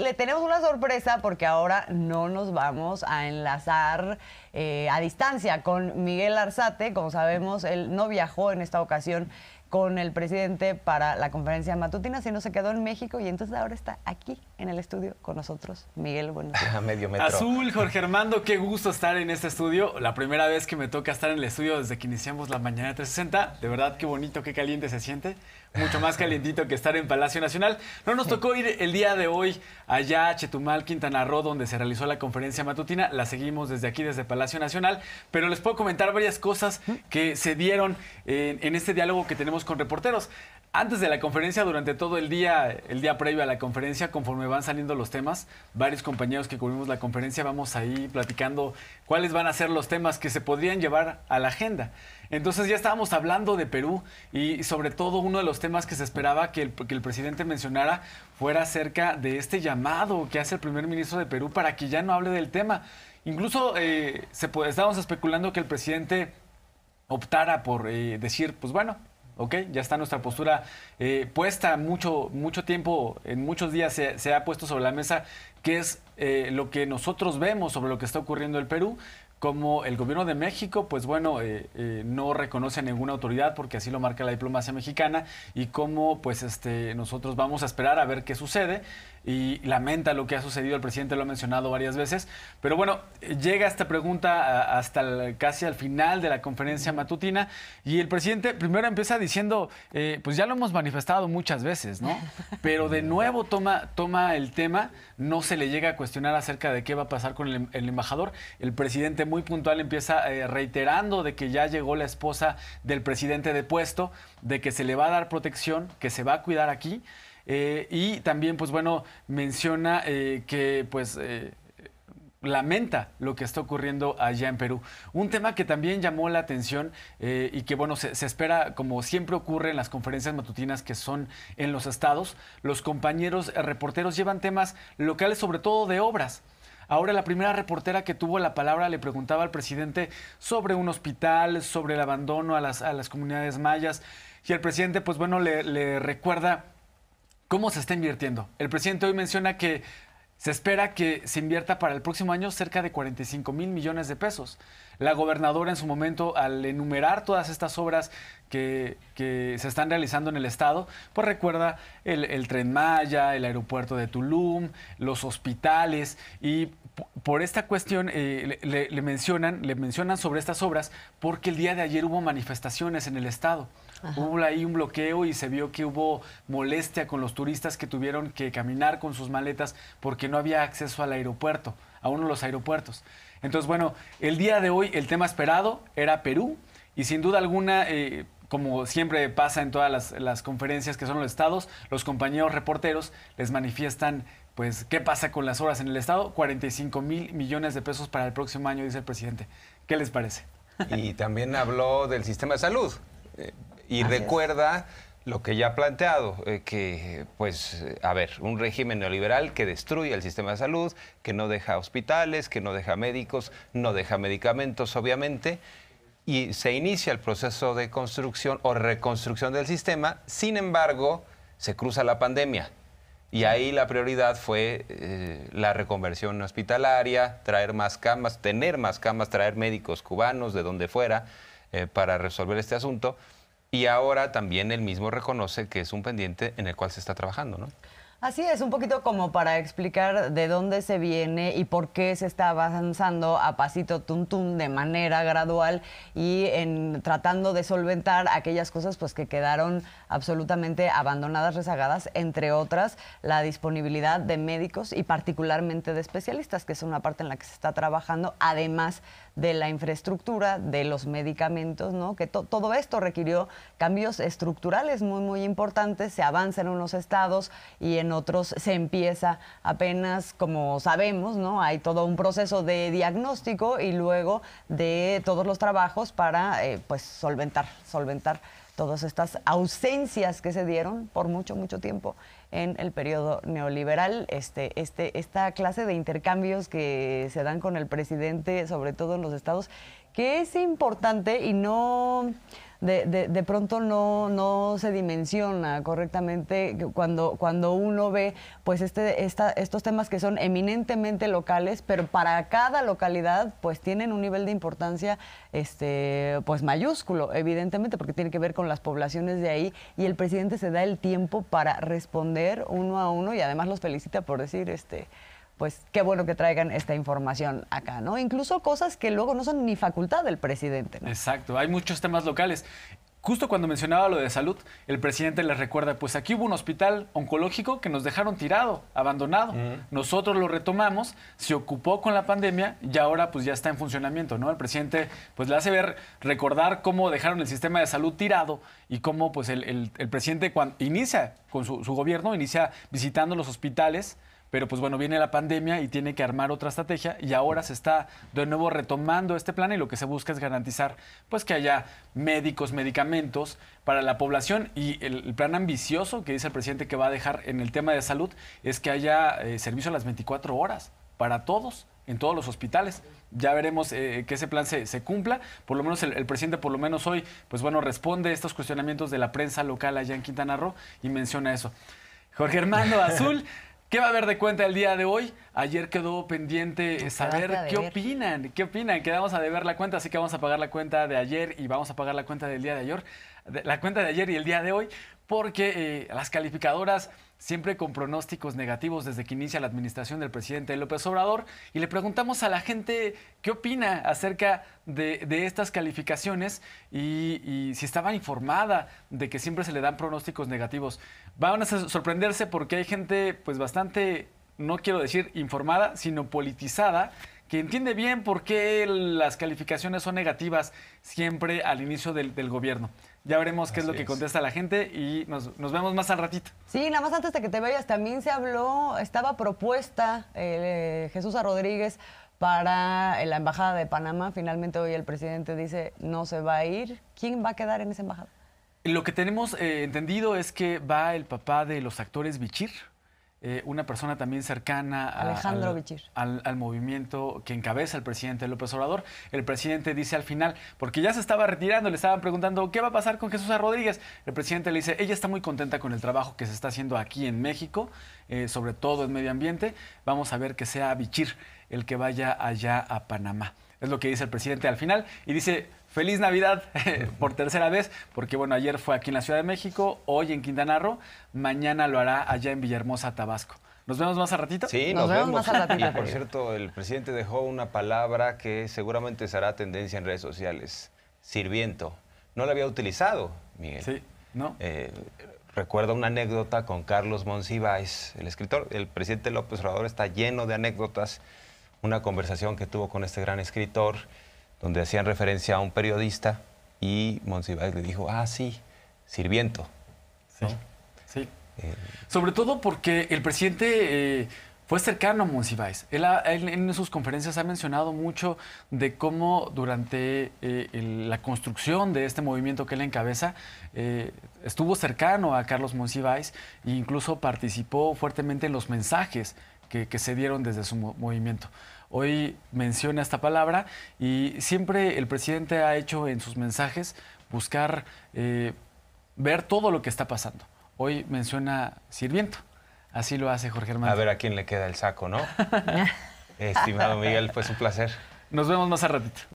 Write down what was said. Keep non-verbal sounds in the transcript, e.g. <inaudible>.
le tenemos una sorpresa porque ahora no nos vamos a enlazar eh, a distancia con Miguel Arzate. Como sabemos, él no viajó en esta ocasión con el presidente para la conferencia matutina, sino se quedó en México y entonces ahora está aquí en el estudio con nosotros, Miguel Buenos <laughs> A medio metro. Azul, <laughs> Jorge Armando, qué gusto estar en este estudio. La primera vez que me toca estar en el estudio desde que iniciamos la mañana 360. De verdad, qué bonito, qué caliente se siente. Mucho más calientito que estar en Palacio Nacional. No nos tocó ir el día de hoy allá a Chetumal, Quintana Roo, donde se realizó la conferencia matutina. La seguimos desde aquí, desde Palacio Nacional. Pero les puedo comentar varias cosas ¿Mm? que se dieron en, en este diálogo que tenemos con reporteros antes de la conferencia, durante todo el día, el día previo a la conferencia, conforme van saliendo los temas, varios compañeros que cubrimos la conferencia vamos ahí platicando cuáles van a ser los temas que se podrían llevar a la agenda. Entonces ya estábamos hablando de Perú y sobre todo uno de los temas que se esperaba que el, presidente mencionara fuera acerca de este llamado que hace el primer ministro de Perú para que ya no hable del tema. Incluso eh, se, estábamos especulando que el presidente optara por eh, decir, pues bueno, ya está nuestra postura eh, puesta mucho, mucho tiempo, en muchos días se, ha puesto sobre la mesa, que es eh, lo que nosotros vemos sobre lo que está ocurriendo en el Perú. Como el gobierno de México, pues bueno, eh, no reconoce a ninguna autoridad porque así lo marca la diplomacia mexicana y cómo pues este, nosotros vamos a esperar a ver qué sucede y lamenta lo que ha sucedido. El presidente lo ha mencionado varias veces. Pero bueno, llega esta pregunta hasta casi al final de la conferencia matutina y el presidente primero empieza diciendo, eh, pues ya lo hemos manifestado muchas veces, ¿no? Pero de nuevo toma, toma el tema, no se le llega a cuestionar acerca de qué va a pasar con el, embajador. El presidente muy puntual empieza eh, reiterando de que ya llegó la esposa del presidente de puesto, de que se le va a dar protección, que se va a cuidar aquí. Eh, y también, pues bueno, menciona eh, que pues eh, lamenta lo que está ocurriendo allá en Perú. Un tema que también llamó la atención y que, bueno, se, espera, como siempre ocurre en las conferencias matutinas que son en los estados, los compañeros reporteros llevan temas locales, sobre todo de obras. Ahora la primera reportera que tuvo la palabra le preguntaba al presidente sobre un hospital, sobre el abandono a las, a las comunidades mayas y el presidente, pues bueno, le recuerda ¿Cómo se está invirtiendo? El presidente hoy menciona que se espera que se invierta para el próximo año cerca de 45 mil millones de pesos. La gobernadora en su momento, al enumerar todas estas obras que, se están realizando en el estado, pues recuerda el, tren Maya, el aeropuerto de Tulum, los hospitales y por esta cuestión eh, le, mencionan, le mencionan sobre estas obras porque el día de ayer hubo manifestaciones en el estado. Hubo ahí un bloqueo y se vio que hubo molestia con los turistas que tuvieron que caminar con sus maletas porque no había acceso al aeropuerto, a uno de los aeropuertos. Entonces, bueno, el día de hoy el tema esperado era Perú y sin duda alguna eh, como siempre pasa en todas las, conferencias que son los estados, los compañeros reporteros les manifiestan, pues, qué pasa con las horas en el estado. 45 mil millones de pesos para el próximo año, dice el presidente. ¿Qué les parece? Y también habló del sistema de salud. Eh, y recuerda lo que ya ha planteado, eh, que, pues, eh, a ver, un régimen neoliberal que destruye el sistema de salud, que no deja hospitales, que no deja médicos, no deja medicamentos, obviamente y se inicia el proceso de construcción o reconstrucción del sistema. Sin embargo, se cruza la pandemia. Y ahí la prioridad fue eh, la reconversión hospitalaria, traer más camas, tener más camas, traer médicos cubanos de donde fuera eh, para resolver este asunto. Y ahora también él mismo reconoce que es un pendiente en el cual se está trabajando, ¿no? Así es, un poquito como para explicar de dónde se viene y por qué se está avanzando a pasito tuntún de manera gradual y en tratando de solventar aquellas cosas pues que quedaron absolutamente abandonadas, rezagadas, entre otras la disponibilidad de médicos y particularmente de especialistas, que es una parte en la que se está trabajando, además de la infraestructura, de los medicamentos, ¿no? Que todo esto requirió cambios estructurales muy, muy importantes. Se avanza en unos estados y en otros se empieza apenas, como sabemos, ¿no? Hay todo un proceso de diagnóstico y luego de todos los trabajos para, eh, pues, solventar, solventar todas estas ausencias que se dieron por mucho, mucho tiempo en el periodo neoliberal. Este, este, esta clase de intercambios que se dan con el presidente, sobre todo en los estados, que es importante y no... De, pronto no, se dimensiona correctamente cuando, cuando uno ve pues este, esta, estos temas que son eminentemente locales, pero para cada localidad pues tienen un nivel de importancia este, pues mayúsculo, evidentemente, porque tiene que ver con las poblaciones de ahí y el presidente se da el tiempo para responder uno a uno y además los felicita por decir este pues qué bueno que traigan esta información acá, ¿no? Incluso cosas que luego no son ni facultad del presidente. ¿no? Exacto, hay muchos temas locales. Justo cuando mencionaba lo de salud, el presidente les recuerda, pues aquí hubo un hospital oncológico que nos dejaron tirado, abandonado. Nosotros lo retomamos, se ocupó con la pandemia y ahora pues ya está en funcionamiento, ¿no? El presidente pues le hace ver, recordar cómo dejaron el sistema de salud tirado y cómo pues el, presidente cuando inicia con su, su gobierno, inicia visitando los hospitales, pero pues bueno, viene la pandemia y tiene que armar otra estrategia y ahora se está de nuevo retomando este plan y lo que se busca es garantizar pues que haya médicos, medicamentos para la población y el, plan ambicioso que dice el presidente que va a dejar en el tema de salud es que haya eh, servicio a las 24 horas para todos en todos los hospitales. Ya veremos eh, que ese plan se, cumpla. Por lo menos el, presidente, por lo menos hoy, pues bueno, responde a estos cuestionamientos de la prensa local allá en Quintana Roo y menciona eso. Jorge Hermano Azul <laughs> ¿Qué va a haber de cuenta el día de hoy? Ayer quedó pendiente saber qué opinan, qué opinan. Quedamos a deber la cuenta, así que vamos a pagar la cuenta de ayer y vamos a pagar la cuenta del día de ayer, la cuenta de ayer y el día de hoy, porque eh, las calificadoras siempre con pronósticos negativos desde que inicia la administración del presidente López Obrador, y le preguntamos a la gente qué opina acerca de, estas calificaciones y, y, si estaba informada de que siempre se le dan pronósticos negativos. Van a sorprenderse porque hay gente pues bastante, no quiero decir informada, sino politizada, que entiende bien por qué las calificaciones son negativas siempre al inicio del, gobierno. Ya veremos qué es lo que contesta la gente y nos, vemos más al ratito. Sí, nada más antes de que te vayas, también se habló, estaba propuesta eh, Jesús Rodríguez para la Embajada de Panamá. Finalmente hoy el presidente dice no se va a ir. ¿Quién va a quedar en esa embajada? Lo que tenemos eh, entendido es que va el papá de los actores Bichir. Eh, una persona también cercana a, Alejandro al, al, movimiento que encabeza el presidente López Obrador. El presidente dice al final, porque ya se estaba retirando, le estaban preguntando qué va a pasar con Jesús Rodríguez. El presidente le dice, ella está muy contenta con el trabajo que se está haciendo aquí en México, eh, sobre todo en medio ambiente. Vamos a ver que sea Bichir el que vaya allá a Panamá es lo que dice el presidente al final. Y dice, feliz Navidad <laughs> por tercera vez, porque bueno, ayer fue aquí en la Ciudad de México, hoy en Quintana Roo, mañana lo hará allá en Villahermosa, Tabasco. ¿Nos vemos más a ratito? Sí, nos, vemos. Más a ratito. por cierto, el presidente dejó una palabra que seguramente será tendencia en redes sociales, sirviento. No la había utilizado, Miguel. Sí, ¿no? Eh, recuerda una anécdota con Carlos Monsiváis, el escritor. El presidente López Obrador está lleno de anécdotas una conversación que tuvo con este gran escritor, donde hacían referencia a un periodista y Monsiváis le dijo, ah, sí, sirviento. Sí, sí. Eh, Sobre todo porque el presidente... Eh, fue cercano a Monsiváis. Él, en sus conferencias ha mencionado mucho de cómo durante eh, la construcción de este movimiento que él encabeza, estuvo cercano a Carlos Monsiváis e incluso participó fuertemente en los mensajes que, se dieron desde su movimiento. Hoy menciona esta palabra y siempre el presidente ha hecho en sus mensajes buscar eh, ver todo lo que está pasando. Hoy menciona sirviento. Así lo hace Jorge Hernández. A ver a quién le queda el saco, ¿no? <laughs> Estimado Miguel, fue pues un placer. Nos vemos más a ratito.